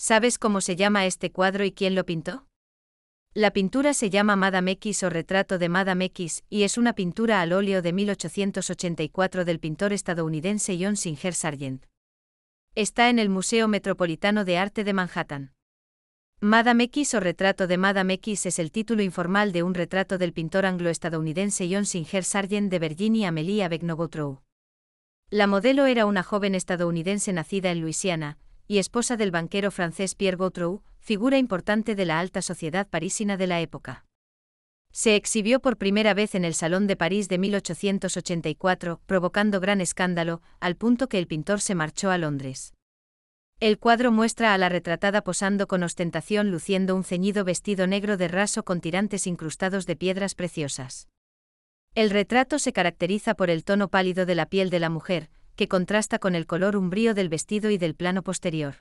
¿Sabes cómo se llama este cuadro y quién lo pintó? La pintura se llama Madame X o Retrato de Madame X y es una pintura al óleo de 1884 del pintor estadounidense John Singer Sargent. Está en el Museo Metropolitano de Arte de Manhattan. Madame X o Retrato de Madame X es el título informal de un retrato del pintor anglo-estadounidense John Singer Sargent de Virginia Amelia Abegnogoutrou. La modelo era una joven estadounidense nacida en Luisiana, y esposa del banquero francés Pierre Gautreau, figura importante de la alta sociedad parisina de la época. Se exhibió por primera vez en el Salón de París de 1884, provocando gran escándalo, al punto que el pintor se marchó a Londres. El cuadro muestra a la retratada posando con ostentación luciendo un ceñido vestido negro de raso con tirantes incrustados de piedras preciosas. El retrato se caracteriza por el tono pálido de la piel de la mujer, que contrasta con el color umbrío del vestido y del plano posterior.